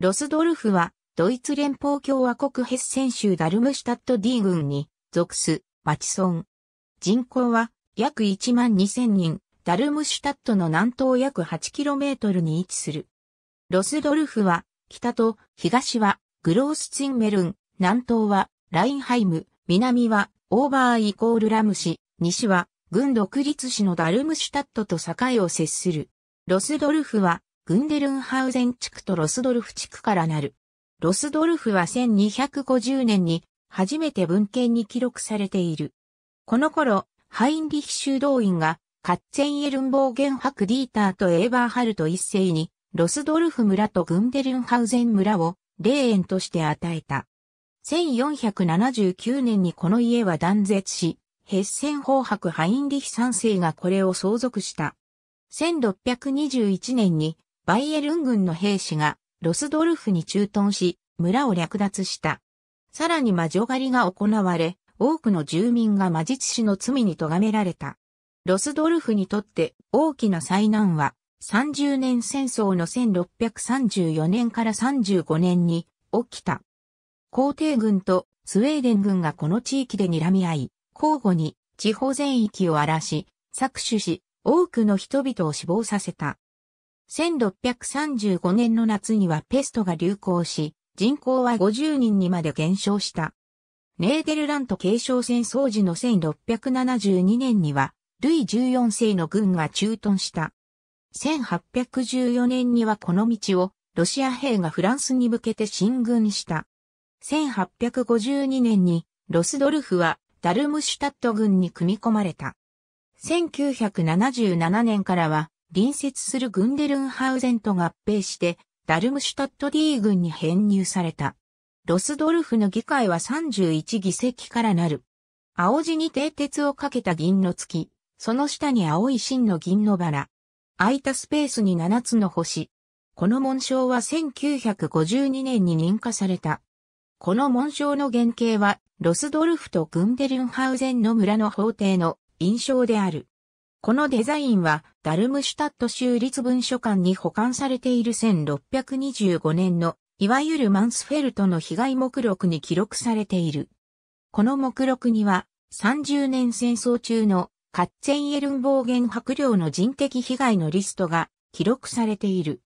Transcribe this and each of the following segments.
ロスドルフは、ドイツ連邦共和国ヘッセン州ダルムシュタット D 郡に属す町村。人口は約1万2000人、ダルムシュタットの南東約 8km に位置する。ロスドルフは、北と東はグロースツィンメルン、南東はラインハイム、南はオーバーイコールラム市、西は軍独立市のダルムシュタットと境を接する。ロスドルフはグンデルンハウゼン地区とロスドルフ地区からなる。ロスドルフは1250年に初めて文献に記録されている。この頃、ハインリヒ修道院がカッツェンエルンボーゲン博ディーターとエーバーハルト一世にロスドルフ村とグンデルンハウゼン村を霊園として与えた。1479年にこの家は断絶し、ヘッセン法白ハインリヒ三世がこれを相続した。1621年にバイエルン軍の兵士がロスドルフに駐屯し、村を略奪した。さらに魔女狩りが行われ、多くの住民が魔術師の罪に咎められた。ロスドルフにとって大きな災難は、30年戦争の1634年から35年に起きた。皇帝軍とスウェーデン軍がこの地域で睨み合い、交互に地方全域を荒らし、搾取し、多くの人々を死亡させた。1635年の夏にはペストが流行し、人口は50人にまで減少した。ネーデルラント継承戦争時の1672年には、ルイ14世の軍が駐屯した。1814年にはこの道をロシア兵がフランスに向けて進軍した。1852年にロスドルフはダルムシュタット軍に組み込まれた。1977年からは隣接するグンデルンハウゼンと合併して、ダルムシュタット D 軍に編入された。ロスドルフの議会は31議席からなる。青地に蹄鉄をかけた銀の月、その下に青い芯の銀のバラ。空いたスペースに7つの星。この紋章は1952年に認可された。この紋章の原型は、ロスドルフとグンデルンハウゼンの村の法廷の印象である。このデザインは、ダルムシュタット州立文書館に保管されている1625年の、いわゆるマンスフェルトの被害目録に記録されている。この目録には、30年戦争中のカッツェンエルン暴言白領の人的被害のリストが記録されている。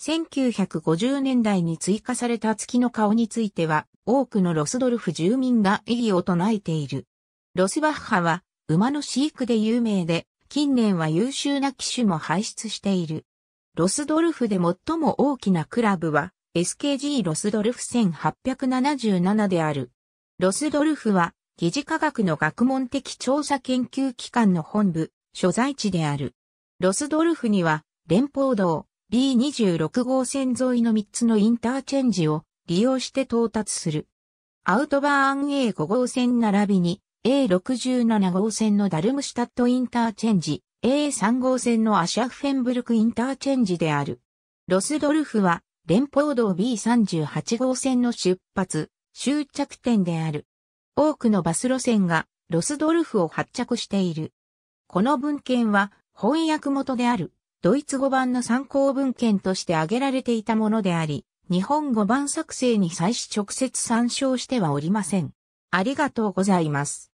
1950年代に追加された月の顔については、多くのロスドルフ住民が異議を唱えている。ロスバッハは、馬の飼育で有名で、近年は優秀な機種も輩出している。ロスドルフで最も大きなクラブは SKG ロスドルフ1877である。ロスドルフは疑似科学の学問的調査研究機関の本部、所在地である。ロスドルフには連邦道 B26 号線沿いの3つのインターチェンジを利用して到達する。アウトバーン A5 号線並びに A67 号線のダルムシュタットインターチェンジ、A3 号線のアシャフェンブルクインターチェンジである。ロスドルフは、連邦道 B38 号線の出発、終着点である。多くのバス路線が、ロスドルフを発着している。この文献は、翻訳元である、ドイツ語版の参考文献として挙げられていたものであり、日本語版作成に際し直接参照してはおりません。ありがとうございます。